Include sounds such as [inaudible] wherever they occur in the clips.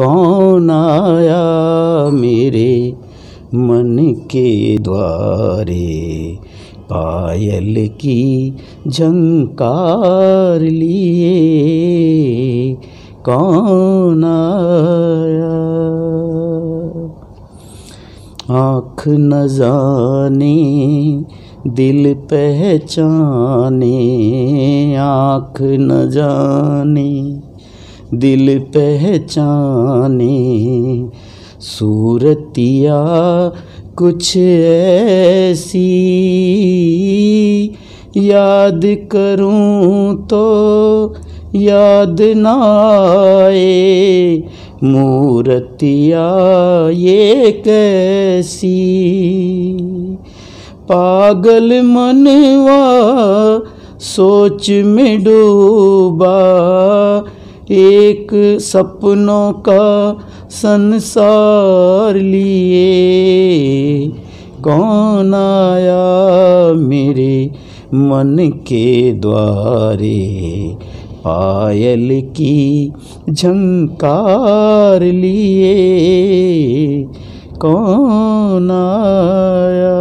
कौन आया मेरे मन के द्वारे पायल की झंकार लिए कौन आया आँख न जाने दिल पहचाने आँख न जाने दिल पहचाने सूरतिया कुछ ऐसी याद करूं तो याद ना आए ये कैसी पागल मनवा सोच में डूबा एक सपनों का संसार लिए कौन आया मेरे मन के द्वारे पायल की झंकार लिए कौन आया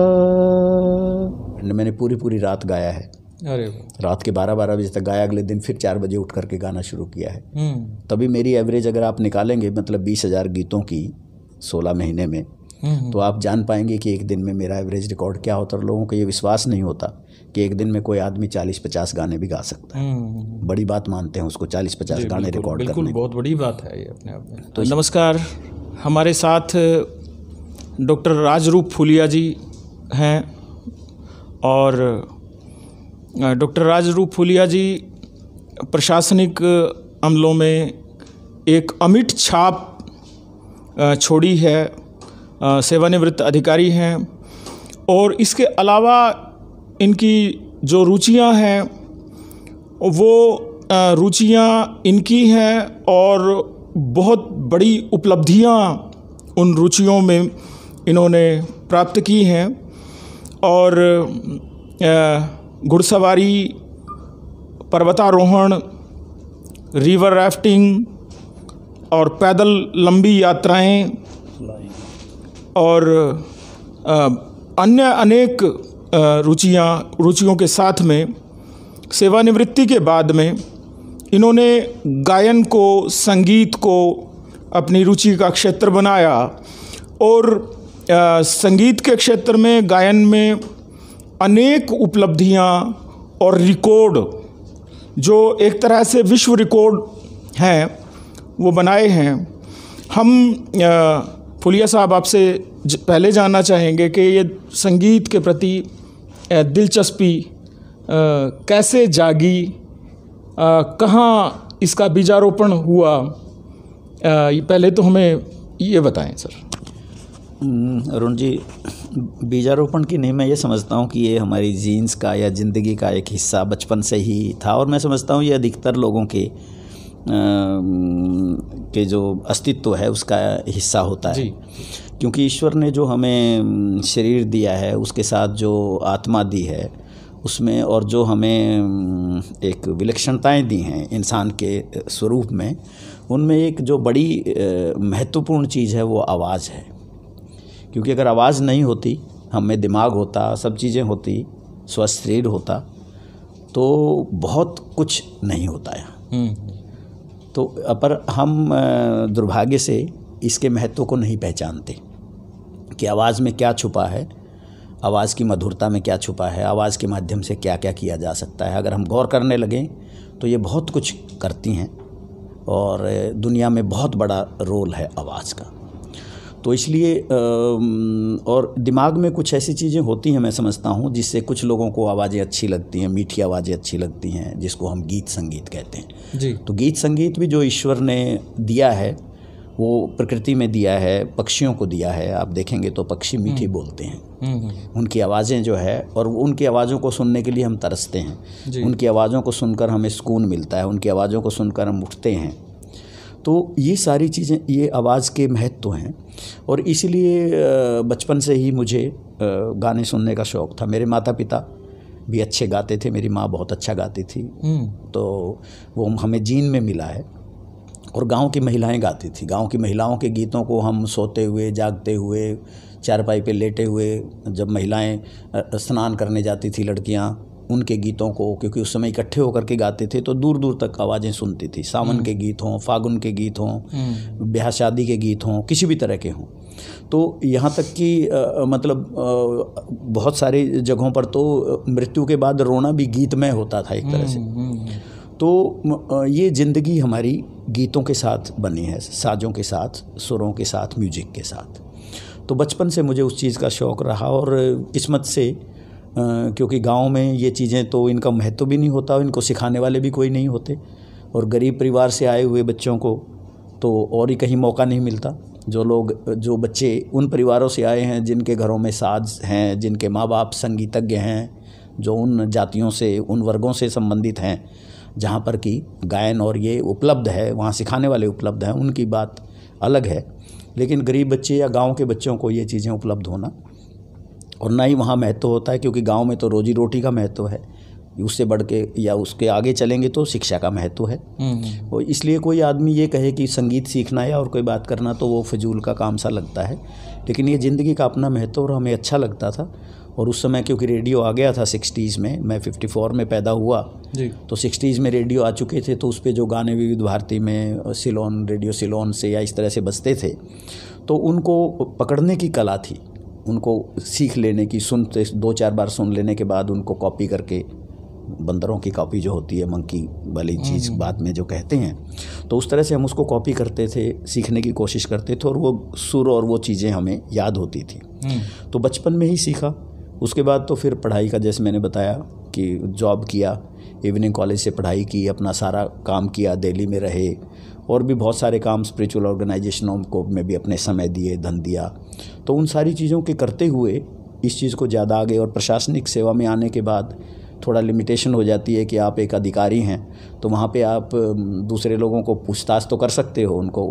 मैंने पूरी पूरी रात गाया है अरे रात के बारह बारह बजे तक गाया अगले दिन फिर चार बजे उठ करके गाना शुरू किया है हम्म। तभी मेरी एवरेज अगर आप निकालेंगे मतलब बीस हज़ार गीतों की सोलह महीने में हम्म, हम्म। तो आप जान पाएंगे कि एक दिन में मेरा एवरेज रिकॉर्ड क्या होता है और लोगों को ये विश्वास नहीं होता कि एक दिन में कोई आदमी चालीस पचास गाने भी गा सकता है बड़ी बात मानते हैं उसको चालीस पचास गाने रिकॉर्ड बिल्कुल बहुत बड़ी बात है ये अपने आप में तो नमस्कार हमारे साथ डॉक्टर राजरूप फुलिया जी हैं और डॉक्टर राजरूप फुलिया जी प्रशासनिक अमलों में एक अमिट छाप छोड़ी है सेवानिवृत्त अधिकारी हैं और इसके अलावा इनकी जो रुचियां हैं वो रुचियां इनकी हैं और बहुत बड़ी उपलब्धियां उन रुचियों में इन्होंने प्राप्त की हैं और आ, घुड़सवारी पर्वतारोहण रिवर राफ्टिंग और पैदल लंबी यात्राएं और अन्य अनेक रुचियां रुचियों के साथ में सेवानिवृत्ति के बाद में इन्होंने गायन को संगीत को अपनी रुचि का क्षेत्र बनाया और संगीत के क्षेत्र में गायन में अनेक उपलब्धियां और रिकॉर्ड जो एक तरह से विश्व रिकॉर्ड हैं वो बनाए हैं हम फुलिया साहब आपसे पहले जानना चाहेंगे कि ये संगीत के प्रति दिलचस्पी कैसे जागी कहाँ इसका बीजारोपण हुआ पहले तो हमें ये बताएं सर अरुण जी बीजारोपण की नहीं मैं ये समझता हूँ कि ये हमारी जीन्स का या ज़िंदगी का एक हिस्सा बचपन से ही था और मैं समझता हूँ ये अधिकतर लोगों के आ, के जो अस्तित्व है उसका हिस्सा होता है क्योंकि ईश्वर ने जो हमें शरीर दिया है उसके साथ जो आत्मा दी है उसमें और जो हमें एक विलक्षणताएं दी हैं इंसान के स्वरूप में उनमें एक जो बड़ी महत्वपूर्ण चीज़ है वो आवाज़ है क्योंकि अगर आवाज़ नहीं होती हम में दिमाग होता सब चीज़ें होती स्वस्थ शरीर होता तो बहुत कुछ नहीं होता है हम्म। तो पर हम दुर्भाग्य से इसके महत्व को नहीं पहचानते कि आवाज़ में क्या छुपा है आवाज़ की मधुरता में क्या छुपा है आवाज़ के माध्यम से क्या क्या किया जा सकता है अगर हम गौर करने लगें तो ये बहुत कुछ करती हैं और दुनिया में बहुत बड़ा रोल है आवाज़ का तो इसलिए और दिमाग में कुछ ऐसी चीज़ें होती हैं मैं समझता हूँ जिससे कुछ लोगों को आवाज़ें अच्छी लगती हैं मीठी आवाज़ें अच्छी लगती हैं जिसको हम गीत संगीत कहते हैं जी तो गीत संगीत भी जो ईश्वर ने दिया है वो प्रकृति में दिया है पक्षियों को दिया है आप देखेंगे तो पक्षी मीठी हम्म। बोलते हैं हम्म, हम्म, उनकी आवाज़ें जो है और उनकी आवाज़ों को सुनने के लिए हम तरसते हैं उनकी आवाज़ों को सुनकर हमें सुकून मिलता है उनकी आवाज़ों को सुनकर हम उठते हैं तो ये सारी चीज़ें ये आवाज़ के महत्व हैं और इसीलिए बचपन से ही मुझे गाने सुनने का शौक़ था मेरे माता पिता भी अच्छे गाते थे मेरी माँ बहुत अच्छा गाती थी हम्म। तो वो हमें जीन में मिला है और गांव की महिलाएं गाती थी गांव की महिलाओं के गीतों को हम सोते हुए जागते हुए चारपाई पे लेटे हुए जब महिलाएं स्नान करने जाती थी लड़कियां उनके गीतों को क्योंकि उस समय इकट्ठे होकर के गाते थे तो दूर दूर तक आवाज़ें सुनती थी सावन के हम्म। गीत हों फागुन के गीत हों हम्म। ब्याह शादी के गीत हों किसी भी तरह के हों तो यहाँ तक कि मतलब आ, बहुत सारी जगहों पर तो मृत्यु के बाद रोना भी गीतमय होता था एक तरह से हम्म, तो ये ज़िंदगी हमारी गीतों के साथ बनी है साजों के साथ सुरों के साथ म्यूजिक के साथ तो बचपन से मुझे उस चीज़ का शौक़ रहा और किस्मत से क्योंकि गांव में ये चीज़ें तो इनका महत्व भी नहीं होता इनको सिखाने वाले भी कोई नहीं होते और गरीब परिवार से आए हुए बच्चों को तो और ही कहीं मौका नहीं मिलता जो लोग जो बच्चे उन परिवारों से आए हैं जिनके घरों में साज हैं जिनके माँ बाप संगीतज्ञ हैं जो उन जातियों से उन वर्गों से संबंधित हैं जहाँ पर कि गायन और ये उपलब्ध है वहाँ सिखाने वाले उपलब्ध हैं उनकी बात अलग है लेकिन गरीब बच्चे या गांव के बच्चों को ये चीज़ें उपलब्ध होना और ना ही वहाँ महत्व होता है क्योंकि गाँव में तो रोजी रोटी का महत्व है उससे बढ़ के या उसके आगे चलेंगे तो शिक्षा का महत्व है हम्म, हम्म। और इसलिए कोई आदमी ये कहे कि संगीत सीखना या और कोई बात करना तो वो फजूल का काम सा लगता है लेकिन ये ज़िंदगी का अपना महत्व और हमें अच्छा लगता था और उस समय क्योंकि रेडियो आ गया था सिक्सटीज़ में मैं फिफ्टी फोर में पैदा हुआ जी। तो सिक्सटीज़ में रेडियो आ चुके थे तो उस पर जो गाने विविध भारती में सिलोन रेडियो सिलोन से या इस तरह से बसते थे तो उनको पकड़ने की कला थी उनको सीख लेने की सुनते दो चार बार सुन लेने के बाद उनको कॉपी करके बंदरों की कॉपी जो होती है मंकी वाली हम्म, चीज़ हम्म। बाद में जो कहते हैं तो उस तरह से हम उसको कॉपी करते थे सीखने की कोशिश करते थे और वो सुर और वो चीज़ें हमें याद होती थी हम्म। तो बचपन में ही सीखा उसके बाद तो फिर पढ़ाई का जैसे मैंने बताया कि जॉब किया इवनिंग कॉलेज से पढ़ाई की अपना सारा काम किया दिल्ली में रहे और भी बहुत सारे काम स्पिरिचुअल ऑर्गेनाइजेशनों को में भी अपने समय दिए धन दिया तो उन सारी चीज़ों के करते हुए इस चीज़ को ज़्यादा आगे और प्रशासनिक सेवा में आने के बाद थोड़ा लिमिटेशन हो जाती है कि आप एक अधिकारी हैं तो वहाँ पे आप दूसरे लोगों को पूछताछ तो कर सकते हो उनको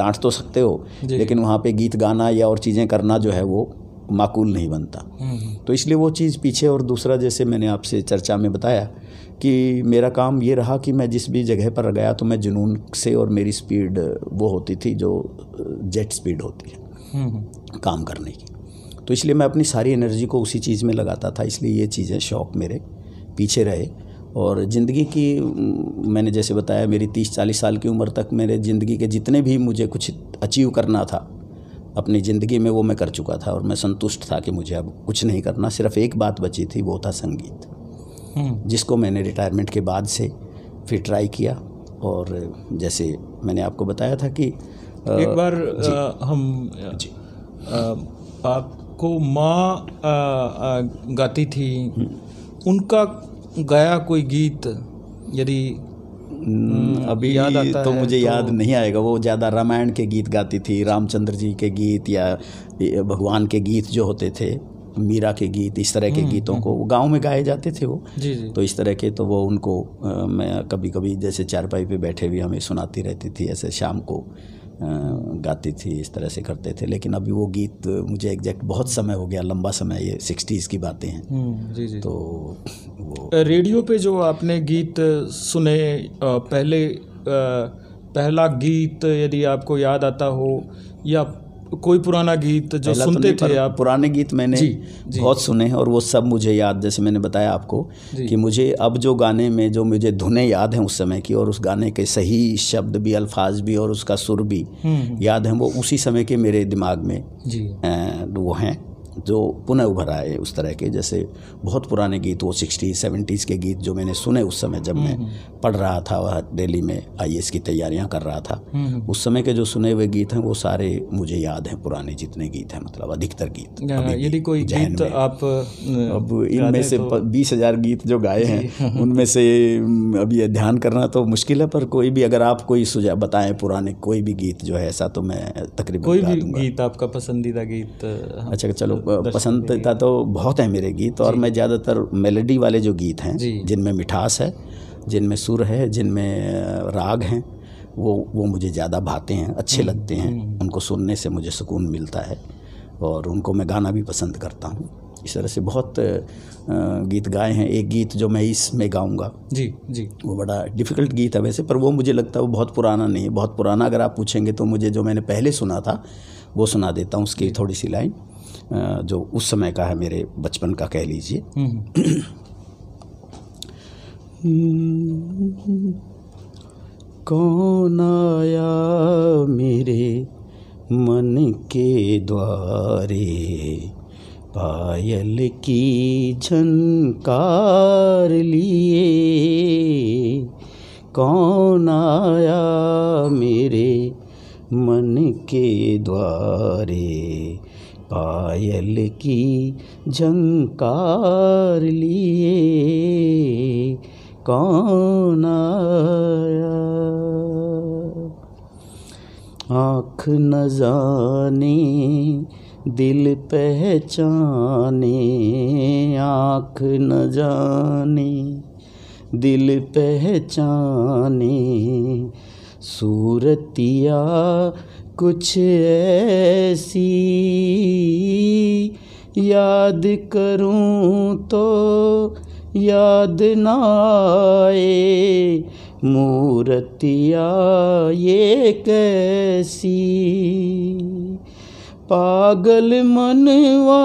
डांट तो सकते हो लेकिन वहाँ पे गीत गाना या और चीज़ें करना जो है वो माकूल नहीं बनता हम्म, हम्म। तो इसलिए वो चीज़ पीछे और दूसरा जैसे मैंने आपसे चर्चा में बताया कि मेरा काम ये रहा कि मैं जिस भी जगह पर गया तो मैं जुनून से और मेरी स्पीड वो होती थी जो जेट स्पीड होती है हम्म, काम करने की तो इसलिए मैं अपनी सारी एनर्जी को उसी चीज़ में लगाता था इसलिए ये चीज़ें शौक मेरे पीछे रहे और ज़िंदगी की मैंने जैसे बताया मेरी तीस चालीस साल की उम्र तक मेरे ज़िंदगी के जितने भी मुझे कुछ अचीव करना था अपनी ज़िंदगी में वो मैं कर चुका था और मैं संतुष्ट था कि मुझे अब कुछ नहीं करना सिर्फ एक बात बची थी वो था संगीत हम्म। जिसको मैंने रिटायरमेंट के बाद से फिर ट्राई किया और जैसे मैंने आपको बताया था कि आ, एक बार जी, आ, हम जी आपको माँ गाती थी हम्म। उनका गाया कोई गीत यदि हम्म, हम्म, अभी याद आता तो मुझे तो... याद नहीं आएगा वो ज़्यादा रामायण के गीत गाती थी रामचंद्र जी के गीत या भगवान के गीत जो होते थे मीरा के गीत इस तरह के हम्म, गीतों को गांव में गाए जाते थे वो जी जी तो इस तरह के तो वो उनको आ, मैं कभी कभी जैसे चारपाई पे बैठे भी हमें सुनाती रहती थी ऐसे शाम को गाती थी इस तरह से करते थे लेकिन अभी वो गीत मुझे एग्जैक्ट बहुत समय हो गया लंबा समय ये सिक्सटीज़ की बातें हैं हम्म, जी जी तो वो रेडियो पे जो आपने गीत सुने पहले पहला गीत यदि आपको याद आता हो या कोई पुराना गीत जो तो सुनते थे आप पुराने गीत मैंने जी, जी, बहुत सुने और वो सब मुझे याद जैसे मैंने बताया आपको कि मुझे अब जो गाने में जो मुझे धुने याद हैं उस समय की और उस गाने के सही शब्द भी अल्फाज भी और उसका सुर भी हम्म। याद हैं वो उसी समय के मेरे दिमाग में वो हैं जो पुनः उभर आए उस तरह के जैसे बहुत पुराने गीत वो सिक्सटी सेवेंटीज़ के गीत जो मैंने सुने उस समय जब मैं हम्म, हम्म। पढ़ रहा था वह दिल्ली में आई की तैयारियां कर रहा था हम्म, उस समय के जो सुने हुए गीत हैं वो सारे मुझे याद हैं पुराने जितने गीत हैं मतलब अधिकतर गीत यदि कोई गीत आप अब इनमें से तो- बीस हज़ार गीत जो गाए हैं [laughs] उनमें से अभी ध्यान करना तो मुश्किल है पर कोई भी अगर आप कोई सुझाव बताएं पुराने कोई भी गीत जो है ऐसा तो मैं तकरीबन कोई भी गीत आपका पसंदीदा गीत अच्छा चलो पसंदता तो बहुत है मेरे गीत और मैं ज़्यादातर मेलोडी वाले जो गीत हैं जिनमें मिठास है जिनमें सुर है जिनमें राग हैं वो वो मुझे ज़्यादा भाते हैं अच्छे हम्म, लगते हैं हम्म। उनको सुनने से मुझे सुकून मिलता है और उनको मैं गाना भी पसंद करता हूँ इस तरह से बहुत गीत गाए हैं एक गीत जो मैं इसमें गाऊंगा जी जी वो बड़ा डिफ़िकल्ट गीत है वैसे पर वो मुझे लगता है वो बहुत पुराना नहीं है बहुत पुराना अगर आप पूछेंगे तो मुझे जो मैंने पहले सुना था वो सुना देता हूँ उसकी थोड़ी सी लाइन जो उस समय का है मेरे बचपन का कह लीजिए हम्म। [clears throat] कौन आया मेरे मन के द्वारे पायल की झनकार लिए कौन आया मेरे मन के द्वारे पायल की झंकार लिए कौन आया आँख न जाने दिल पहचाने आँख न जाने दिल पहचाने सूरतिया कुछ ऐसी याद करूं तो याद ना आए मूर्तिया ये कैसी पागल मनवा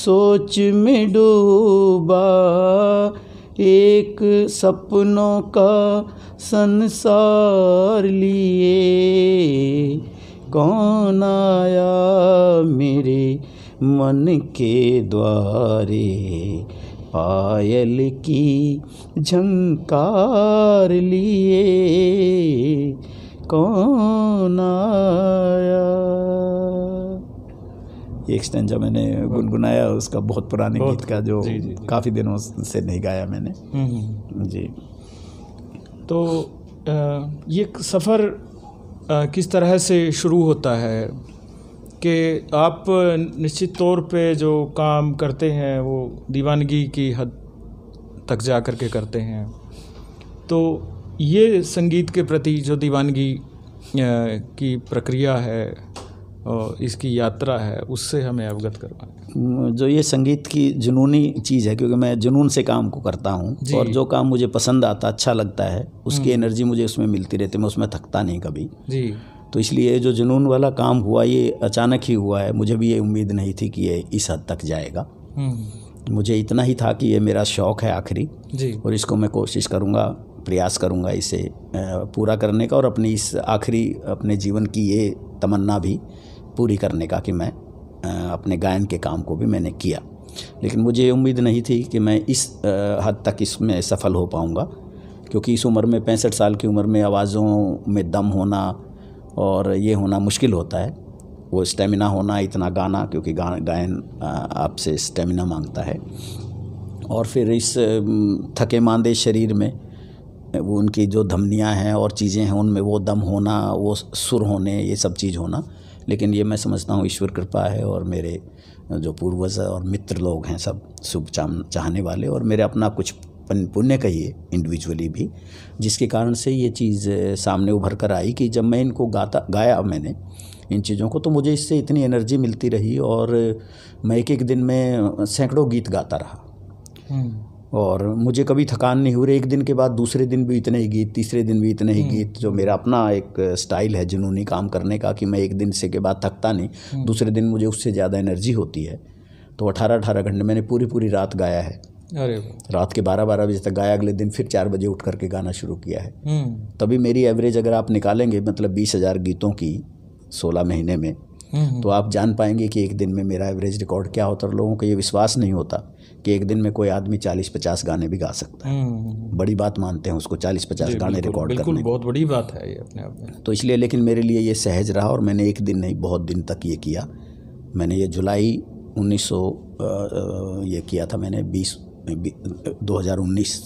सोच में डूबा एक सपनों का संसार लिए कौन आया मेरे मन के द्वारे पायल की झंकार लिए कौन आया एक स्टेंजा मैंने हाँ। गुनगुनाया उसका बहुत पुराने गीत का जो काफ़ी दिनों से नहीं गाया मैंने हम्म, हम्म, हम्म। जी तो ये सफ़र किस तरह से शुरू होता है कि आप निश्चित तौर पे जो काम करते हैं वो दीवानगी की हद तक जा कर के करते हैं तो ये संगीत के प्रति जो दीवानगी की प्रक्रिया है और इसकी यात्रा है उससे हमें अवगत करवाएं जो ये संगीत की जुनूनी चीज़ है क्योंकि मैं जुनून से काम को करता हूँ और जो काम मुझे पसंद आता अच्छा लगता है उसकी हम्म। एनर्जी मुझे उसमें मिलती रहती है मैं उसमें थकता नहीं कभी जी तो इसलिए जो जुनून वाला काम हुआ ये अचानक ही हुआ है मुझे भी ये उम्मीद नहीं थी कि ये इस हद तक जाएगा हम्म। मुझे इतना ही था कि ये मेरा शौक़ है आखिरी और इसको मैं कोशिश करूँगा प्रयास करूँगा इसे पूरा करने का और अपनी इस आखिरी अपने जीवन की ये तमन्ना भी पूरी करने का कि मैं अपने गायन के काम को भी मैंने किया लेकिन मुझे उम्मीद नहीं थी कि मैं इस हद तक इसमें सफल हो पाऊँगा क्योंकि इस उम्र में पैंसठ साल की उम्र में आवाज़ों में दम होना और ये होना मुश्किल होता है वो स्टेमिना होना इतना गाना क्योंकि गा गायन आपसे स्टेमिना मांगता है और फिर इस थके मांदे शरीर में वो उनकी जो धमनियाँ हैं और चीज़ें हैं उनमें वो दम होना वो सुर होने ये सब चीज़ होना लेकिन ये मैं समझता हूँ ईश्वर कृपा है और मेरे जो पूर्वज और मित्र लोग हैं सब शुभ चाहने वाले और मेरे अपना कुछ पुण्य कहिए इंडिविजुअली भी जिसके कारण से ये चीज़ सामने उभर कर आई कि जब मैं इनको गाता गाया मैंने इन चीज़ों को तो मुझे इससे इतनी एनर्जी मिलती रही और मैं एक एक दिन में सैकड़ों गीत गाता रहा हम्म। और मुझे कभी थकान नहीं हो रही एक दिन के बाद दूसरे दिन भी इतने ही गीत तीसरे दिन भी इतने ही हम्म। गीत जो मेरा अपना एक स्टाइल है जुनूनी काम करने का कि मैं एक दिन से के बाद थकता नहीं हम्म। दूसरे दिन मुझे उससे ज़्यादा एनर्जी होती है तो अठारह अठारह घंटे मैंने पूरी पूरी रात गाया है अरे रात के बारह बारह बजे तक गाया अगले दिन फिर चार बजे उठ करके गाना शुरू किया है हम्म। तभी मेरी एवरेज अगर आप निकालेंगे मतलब बीस हज़ार गीतों की सोलह महीने में हम्म। तो आप जान पाएंगे कि एक दिन में मेरा एवरेज रिकॉर्ड क्या होता है लोगों को ये विश्वास नहीं होता कि एक दिन में कोई आदमी चालीस पचास गाने भी गा सकता है हम्म। बड़ी बात मानते हैं उसको चालीस पचास गाने रिकॉर्ड करने बहुत बड़ी बात है ये अपने आप में तो इसलिए लेकिन मेरे लिए ये सहज रहा और मैंने एक दिन नहीं बहुत दिन तक ये किया मैंने ये जुलाई सौ ये किया था मैंने हजार उन्नीस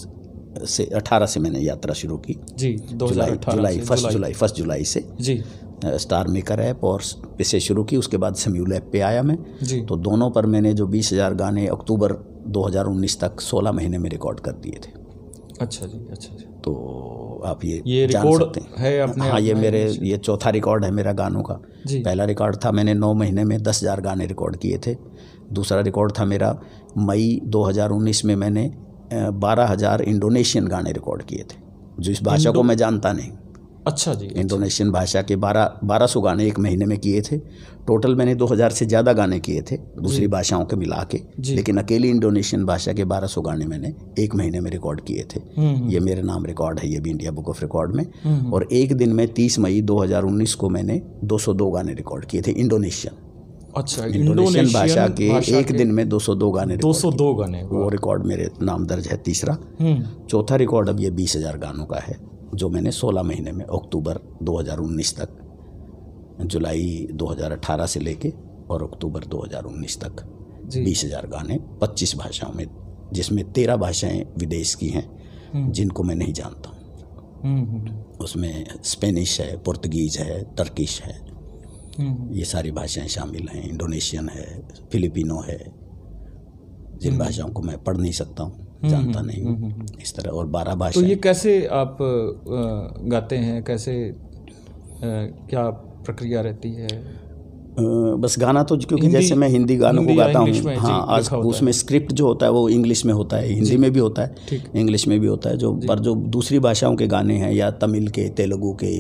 से अठारह से मैंने यात्रा शुरू की जी दो जुलाई जुलाई फर्स्ट जुलाई फर्स्ट जुलाई से जी स्टार मेकर ऐप और इसे शुरू की उसके बाद सम्यूल ऐप पे आया मैं तो दोनों पर मैंने जो बीस हज़ार गाने अक्टूबर 2019 तक 16 महीने में रिकॉर्ड कर दिए थे अच्छा जी अच्छा जी तो आप ये ये रिकॉर्ड है अपने हाँ ये मेरे ये चौथा रिकॉर्ड है मेरा गानों का पहला रिकॉर्ड था मैंने नौ महीने में दस हज़ार गाने रिकॉर्ड किए थे दूसरा रिकॉर्ड था मेरा मई 2019 में मैंने बारह हज़ार इंडोनेशियन गाने रिकॉर्ड किए थे जो इस भाषा को मैं जानता नहीं अच्छा जी अच्छा। इंडोनेशियन भाषा के बारह बारह सौ गाने एक महीने में किए थे टोटल मैंने दो हज़ार से ज़्यादा गाने किए थे दूसरी भाषाओं के मिला के लेकिन अकेली इंडोनेशियन भाषा के बारह सौ गाने मैंने एक महीने में रिकॉर्ड किए थे हम्म, हम्म। ये मेरे नाम रिकॉर्ड है ये भी इंडिया बुक ऑफ रिकॉर्ड में हम्म, और एक दिन में तीस मई दो को मैंने दो गाने रिकॉर्ड किए थे इंडोनेशियन अच्छा इंडोनेशियन भाषा के एक दिन में 202 गाने 202 गाने वो रिकॉर्ड मेरे नाम दर्ज है तीसरा हम्म। चौथा रिकॉर्ड अब ये बीस हज़ार गानों का है जो मैंने 16 महीने में अक्टूबर 2019 तक जुलाई 2018 से लेके और अक्टूबर 2019 तक बीस हज़ार गाने 25 भाषाओं में जिसमें तेरह भाषाएं विदेश की हैं हम्म। जिनको मैं नहीं जानता हूँ हम्म, उसमें स्पेनिश है पुर्तगीज है टर्किश है हम्म। ये सारी भाषाएं शामिल हैं इंडोनेशियन है फिलिपिनो है जिन हम्म। भाषाओं को मैं पढ़ नहीं सकता हूँ हम्म, जानता नहीं हूँ इस तरह और बारह भाषा तो ये कैसे आप गाते हैं कैसे क्या प्रक्रिया रहती है बस गाना तो क्योंकि जैसे मैं हिंदी गानों को गाता हूँ हाँ आज उसमें स्क्रिप्ट जो होता है वो इंग्लिश में होता है हिंदी में भी होता है इंग्लिश में भी होता है जो पर जो दूसरी भाषाओं के गाने हैं या तमिल के तेलुगू के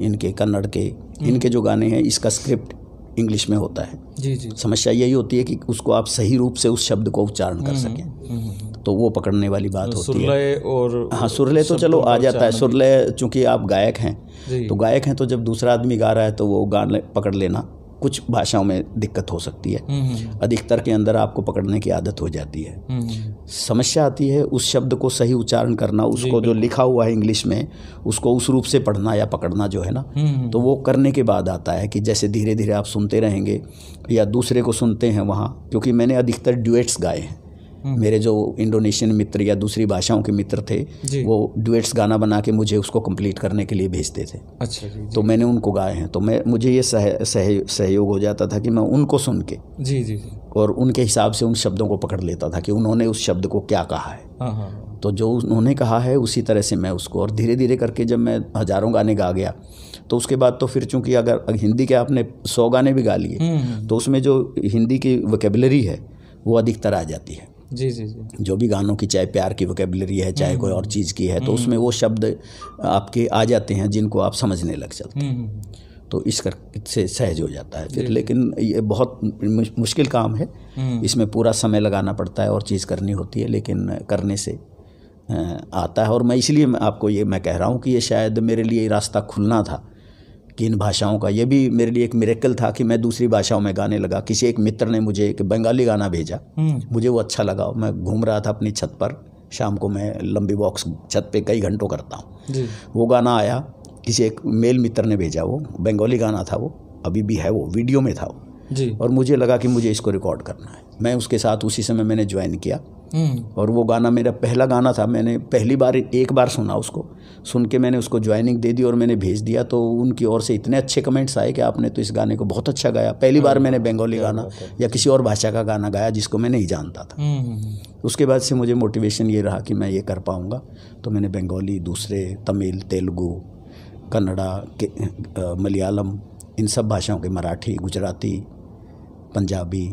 इनके कन्नड़ के इनके जो गाने हैं इसका स्क्रिप्ट इंग्लिश में होता है जी जी समस्या यही होती है कि उसको आप सही रूप से उस शब्द को उच्चारण कर हम्म, सकें हम्म, हम्म, तो वो पकड़ने वाली बात तो होती है और हाँ सुरले तो चलो आ जाता है सुरले चूँकि आप गायक हैं तो गायक हैं तो जब दूसरा आदमी गा रहा है तो वो गाने पकड़ लेना कुछ भाषाओं में दिक्कत हो सकती है हम्म, हम्म। अधिकतर के अंदर आपको पकड़ने की आदत हो जाती है हम्म, समस्या आती है उस शब्द को सही उच्चारण करना उसको जो लिखा हुआ है इंग्लिश में उसको उस रूप से पढ़ना या पकड़ना जो है ना तो वो करने के बाद आता है कि जैसे धीरे धीरे आप सुनते रहेंगे या दूसरे को सुनते हैं वहाँ क्योंकि मैंने अधिकतर ड्यूएट्स गाए हैं हम्म। मेरे जो इंडोनेशियन मित्र या दूसरी भाषाओं के मित्र थे वो डुएट्स गाना बना के मुझे उसको कंप्लीट करने के लिए भेजते थे अच्छा जी, जी। तो मैंने उनको गाए हैं तो मैं मुझे ये सह, सह, सहयोग हो जाता था कि मैं उनको सुन के जी जी और उनके हिसाब से उन शब्दों को पकड़ लेता था कि उन्होंने उस शब्द को क्या कहा है हाँ, हाँ, हाँ। तो जो उन्होंने कहा है उसी तरह से मैं उसको और धीरे धीरे करके जब मैं हज़ारों गाने गा गया तो उसके बाद तो फिर चूंकि अगर हिंदी के आपने सौ गाने भी गा लिए हम्म, हम्म। तो उसमें जो हिंदी की वकेबलरी है वो अधिकतर आ जाती है जी जी जी जो भी गानों की चाहे प्यार की वोकेबलरी है चाहे कोई और हम्म। चीज़ की है तो हम्म। उसमें वो शब्द आपके आ जाते हैं जिनको आप समझने लग जाते हैं हम्म, तो इस कर से सहज हो जाता है फिर लेकिन ये बहुत मुश्किल काम है इसमें पूरा समय लगाना पड़ता है और चीज़ करनी होती है लेकिन करने से आता है और मैं इसलिए मैं आपको ये मैं कह रहा हूँ कि ये शायद मेरे लिए रास्ता खुलना था कि इन भाषाओं का ये भी मेरे लिए एक मेरेकल था कि मैं दूसरी भाषाओं में गाने लगा किसी एक मित्र ने मुझे एक बंगाली गाना भेजा हम्म। मुझे वो अच्छा लगा मैं घूम रहा था अपनी छत पर शाम को मैं लंबी बॉक्स छत पे कई घंटों करता हूँ वो गाना आया किसी एक मेल मित्र ने भेजा वो बंगाली गाना था वो अभी भी है वो वीडियो में था वो जी और मुझे लगा कि मुझे इसको रिकॉर्ड करना है मैं उसके साथ उसी समय मैंने ज्वाइन किया हम्म। और वो गाना मेरा पहला गाना था मैंने पहली बार एक बार सुना उसको सुन के मैंने उसको ज्वाइनिंग दे दी और मैंने भेज दिया तो उनकी ओर से इतने अच्छे कमेंट्स आए कि आपने तो इस गाने को बहुत अच्छा गाया पहली बार हम्म। मैंने बंगाली गाना या किसी और भाषा का गाना गाया जिसको मैं नहीं जानता था हम्म, उसके बाद से मुझे मोटिवेशन ये रहा कि मैं ये कर पाऊँगा तो मैंने बंगाली दूसरे तमिल तेलुगू कन्नड़ा मलयालम इन सब भाषाओं के मराठी गुजराती पंजाबी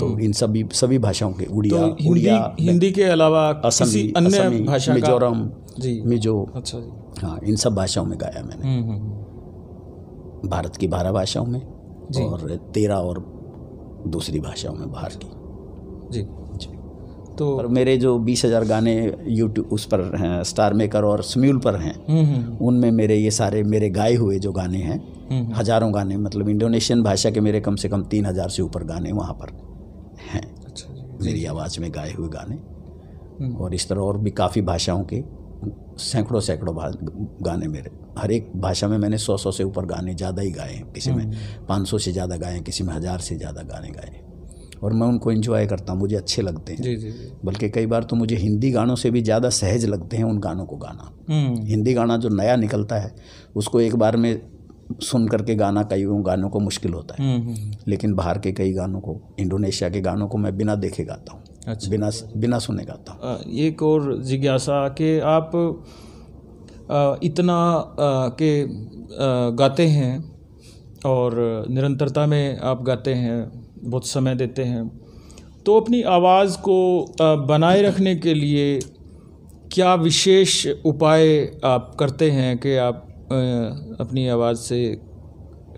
तो हम्म। इन सभी सभी भाषाओं के तो उड़िया तो हिंदी, उड़िया हिंदी के अलावा असमी अन्य भाषा मिजोरम जी मिजो अच्छा जी हाँ इन सब भाषाओं में गाया मैंने हम्म, हम्म, भारत की बारह भाषाओं में और तेरह और दूसरी भाषाओं में बाहर की जी तो और मेरे जो बीस हज़ार गाने यूट्यूब उस पर हैं स्टार मेकर और स्म्यूल पर हैं हम्म, हम्म। उनमें मेरे ये सारे मेरे गाए हुए जो गाने हैं हम्म, हज़ारों गाने मतलब इंडोनेशियन भाषा के मेरे कम से कम तीन हज़ार से ऊपर गाने वहाँ पर हैं अच्छा मेरी आवाज़ में गाए हुए गाने और इस तरह और भी काफ़ी भाषाओं के सैकड़ों सैकड़ों गाने मेरे हर एक भाषा में मैंने सौ सौ से ऊपर गाने ज़्यादा ही गाए हैं किसी में पाँच सौ से ज़्यादा गाए हैं किसी में हज़ार से ज़्यादा गाने गाए हैं और मैं उनको इन्जॉय करता हूँ मुझे अच्छे लगते हैं जी, जी, बल्कि कई बार तो मुझे हिंदी गानों से भी ज़्यादा सहज लगते हैं उन गानों को गाना हम्म। हिंदी गाना जो नया निकलता है उसको एक बार में सुन करके गाना कई गानों को मुश्किल होता है हम्म, हम्म, लेकिन बाहर के कई गानों को इंडोनेशिया के गानों को मैं बिना देखे गाता हूँ अच्छा। बिना बिना सुने गाता हूँ एक और जिज्ञासा कि आप इतना के गाते हैं और निरंतरता में आप गाते हैं बहुत समय देते हैं तो अपनी आवाज़ को बनाए रखने के लिए क्या विशेष उपाय आप करते हैं कि आप अपनी आवाज़ से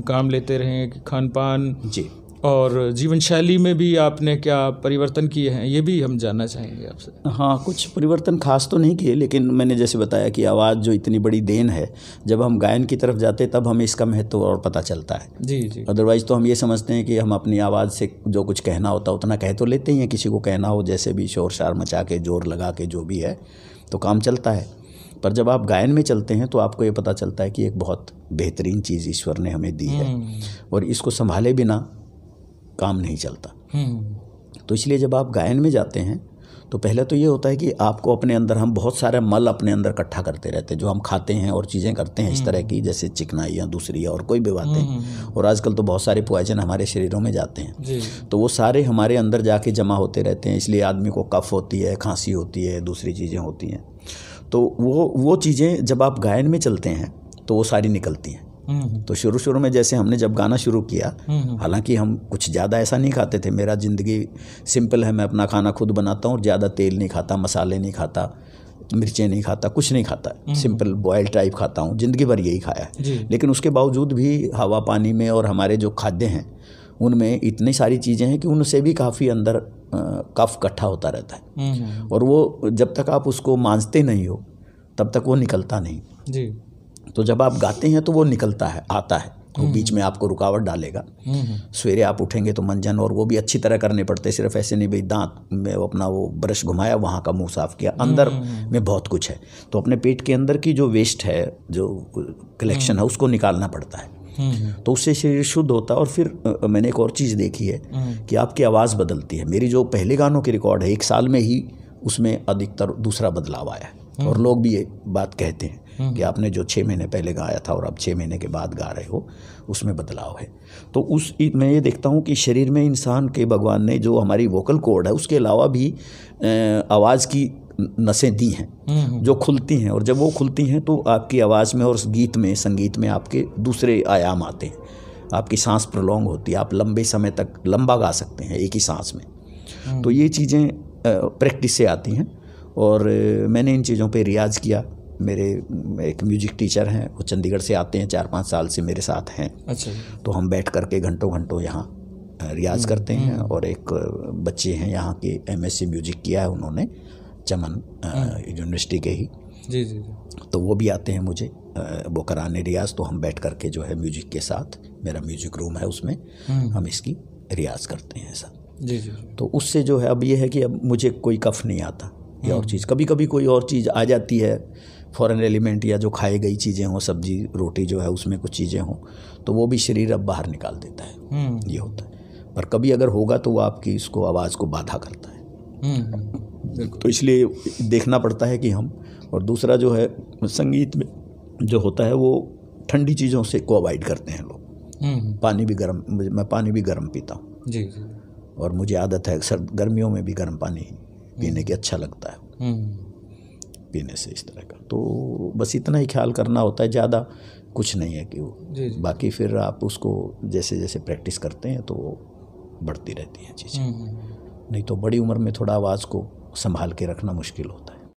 काम लेते रहें कि खान पान जी और जीवन शैली में भी आपने क्या परिवर्तन किए हैं ये भी हम जानना चाहेंगे आपसे हाँ कुछ परिवर्तन खास तो नहीं किए लेकिन मैंने जैसे बताया कि आवाज़ जो इतनी बड़ी देन है जब हम गायन की तरफ जाते तब हमें इसका महत्व और पता चलता है जी जी अदरवाइज़ तो हम ये समझते हैं कि हम अपनी आवाज़ से जो कुछ कहना होता है उतना कह तो लेते ही हैं किसी को कहना हो जैसे भी शोर शार मचा के जोर लगा के जो भी है तो काम चलता है पर जब आप गायन में चलते हैं तो आपको ये पता चलता है कि एक बहुत बेहतरीन चीज़ ईश्वर ने हमें दी है हम्म। और इसको संभाले बिना काम नहीं चलता हम्म। तो इसलिए जब आप गायन में जाते हैं तो पहले तो ये होता है कि आपको अपने अंदर हम बहुत सारे मल अपने अंदर इकट्ठा करते रहते हैं जो हम खाते हैं और चीज़ें करते हैं इस तरह हम्म। की जैसे चिकनाई या दूसरी या और कोई भी बातें हम्म। और आजकल तो बहुत सारे पॉइजन हमारे शरीरों में जाते हैं तो वो सारे हमारे अंदर जाके जमा होते रहते हैं इसलिए आदमी को कफ होती है खांसी होती है दूसरी चीज़ें होती हैं तो वो वो चीज़ें जब आप गायन में चलते हैं तो वो सारी निकलती हैं हम्म। तो शुरू शुरू में जैसे हमने जब गाना शुरू किया हम्म। हालांकि हम कुछ ज़्यादा ऐसा नहीं खाते थे मेरा ज़िंदगी सिंपल है मैं अपना खाना खुद बनाता हूँ और ज़्यादा तेल नहीं खाता मसाले नहीं खाता मिर्चें नहीं खाता कुछ नहीं खाता हम्म। सिंपल बॉयल टाइप खाता हूँ ज़िंदगी भर यही खाया है लेकिन उसके बावजूद भी हवा पानी में और हमारे जो खाद्य हैं उनमें इतनी सारी चीज़ें हैं कि उनसे भी काफ़ी अंदर कफ इकट्ठा होता रहता है और वो जब तक आप उसको मांझते नहीं हो तब तक वो निकलता नहीं जी तो जब आप गाते हैं तो वो निकलता है आता है वो हम्म। बीच में आपको रुकावट डालेगा हम्म, हम्म। सवेरे आप उठेंगे तो मंजन और वो भी अच्छी तरह करने पड़ते सिर्फ ऐसे नहीं भाई दांत में अपना वो ब्रश घुमाया वहाँ का मुंह साफ किया अंदर में बहुत कुछ है तो अपने पेट के अंदर की जो वेस्ट है जो कलेक्शन है उसको निकालना पड़ता है तो उससे शरीर शुद्ध होता है और फिर मैंने एक और चीज़ देखी है कि आपकी आवाज़ बदलती है मेरी जो पहले गानों की रिकॉर्ड है एक साल में ही उसमें अधिकतर दूसरा बदलाव आया है और लोग भी ये बात कहते हैं हम्म। कि आपने जो छः महीने पहले गाया था और अब छः महीने के बाद गा रहे हो उसमें बदलाव है तो उस मैं ये देखता हूँ कि शरीर में इंसान के भगवान ने जो हमारी वोकल कोड है उसके अलावा भी आवाज़ की नसें दी हैं हम्म, हम्म। जो खुलती हैं और जब वो खुलती हैं तो आपकी आवाज़ में और गीत में संगीत में आपके दूसरे आयाम आते हैं आपकी सांस प्रोलोंग होती है आप लंबे समय तक लंबा गा सकते हैं एक ही सांस में तो ये चीज़ें प्रैक्टिस से आती हैं और मैंने इन चीज़ों पे रियाज किया मेरे एक म्यूजिक टीचर हैं वो चंडीगढ़ से आते हैं चार पाँच साल से मेरे साथ हैं अच्छा तो हम बैठ कर के घंटों घंटों यहाँ रियाज हम्म, करते हैं हम्म। और एक बच्चे हैं यहाँ के एम एस म्यूजिक किया है उन्होंने चमन यूनिवर्सिटी हम्म। के ही जी जी तो वो भी आते हैं मुझे वो कराने रियाज तो हम बैठ करके जो है म्यूजिक के साथ मेरा म्यूजिक रूम है उसमें हम इसकी रियाज करते हैं सर जी जी तो उससे जो है अब ये है कि अब मुझे कोई कफ नहीं आता ये और हम्म। चीज़ कभी कभी कोई और चीज़ आ जाती है फॉरेन एलिमेंट या जो खाई गई चीज़ें हों सब्जी रोटी जो है उसमें कुछ चीज़ें हों तो वो भी शरीर अब बाहर निकाल देता है हम्म। ये होता है पर कभी अगर होगा तो वो आपकी इसको आवाज़ को बाधा करता है हम्म, तो इसलिए देखना पड़ता है कि हम और दूसरा जो है संगीत में जो होता है वो ठंडी चीज़ों से को अवॉइड करते हैं लोग पानी भी गर्म मैं पानी भी गर्म पीता हूँ जी, जी और मुझे आदत है अक्सर गर्मियों में भी गर्म पानी पीने के अच्छा लगता है हम्म। पीने से इस तरह का तो बस इतना ही ख्याल करना होता है ज़्यादा कुछ नहीं है कि वो बाकी फिर आप उसको जैसे जैसे प्रैक्टिस करते हैं तो वो बढ़ती रहती हैं चीज़ें हम्म, हम्म, नहीं तो बड़ी उम्र में थोड़ा आवाज़ को संभाल के रखना मुश्किल होता है